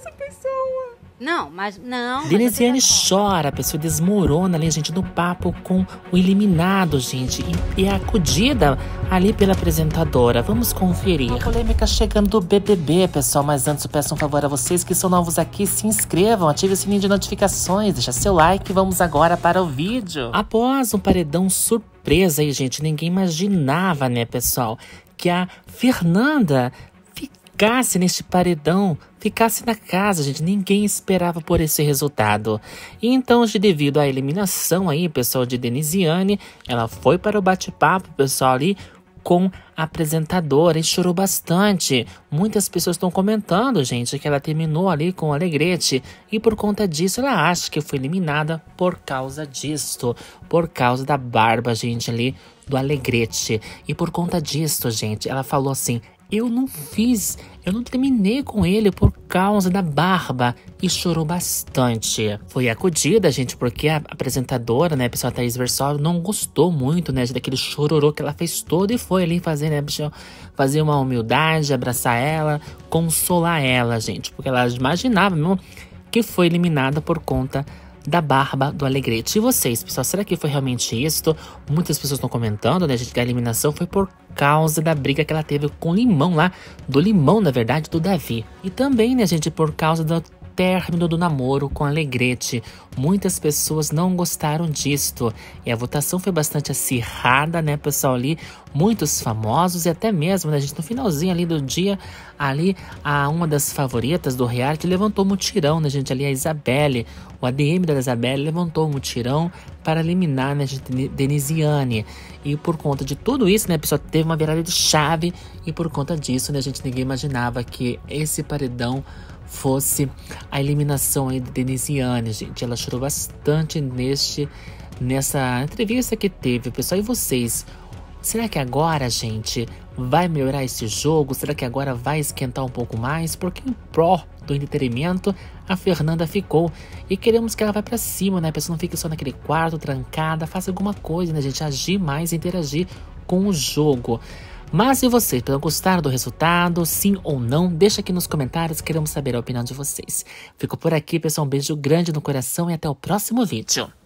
essa pessoa. Não, mas não. Deniziane chora, a pessoa desmorona ali, gente, no papo com o eliminado, gente. E, é acudida ali pela apresentadora. Vamos conferir. A polêmica chegando do BBB, pessoal. Mas antes, eu peço um favor a vocês que são novos aqui. Se inscrevam, ative o sininho de notificações, deixa seu like. Vamos agora para o vídeo. Após um paredão surpresa aí, gente, ninguém imaginava, né, pessoal? que a Fernanda ficasse neste paredão, ficasse na casa, gente. Ninguém esperava por esse resultado. E então, devido à eliminação aí, pessoal, de Denisiane, ela foi para o bate-papo, pessoal, ali com a apresentadora e chorou bastante. Muitas pessoas estão comentando, gente, que ela terminou ali com o Alegrete e por conta disso ela acha que foi eliminada por causa disso, por causa da barba, gente, ali do Alegrete. E por conta disso, gente, ela falou assim: eu não fiz, eu não terminei com ele por causa da barba e chorou bastante. Foi acudida, gente, porque a apresentadora, né, a pessoa Thaís Versal, não gostou muito, né, daquele chororô que ela fez todo e foi ali fazer, né, fazer uma humildade, abraçar ela, consolar ela, gente, porque ela imaginava mesmo que foi eliminada por conta da barba do Alegrete. E vocês, pessoal, será que foi realmente isso? Muitas pessoas estão comentando, né, gente, que a eliminação foi por causa da briga que ela teve com o Limão lá, do Limão, na verdade, do Davi. E também, né, gente, por causa da término do namoro com Alegrete. Muitas pessoas não gostaram disto e a votação foi bastante acirrada, né, pessoal? Ali, muitos famosos e até mesmo, né, gente, no finalzinho ali do dia, ali, a uma das favoritas do reality levantou mutirão, né, gente? Ali, a Isabelle, o ADM da Isabelle levantou mutirão para eliminar, né, gente, Denisiane. E por conta de tudo isso, né, pessoal, teve uma virada de chave e por conta disso, né, gente, ninguém imaginava que esse paredão fosse a eliminação aí de Denisiane, gente. Ela chorou bastante neste nessa entrevista que teve, pessoal. E vocês? Será que agora, gente, vai melhorar esse jogo? Será que agora vai esquentar um pouco mais? Porque em pró do entretenimento, a Fernanda ficou. E queremos que ela vá para cima, né? A pessoa não fique só naquele quarto, trancada, faça alguma coisa, né, gente? Agir mais, interagir com o jogo. Mas e você, pelo gostar do resultado, sim ou não? Deixa aqui nos comentários, queremos saber a opinião de vocês. Fico por aqui, pessoal, um beijo grande no coração e até o próximo vídeo.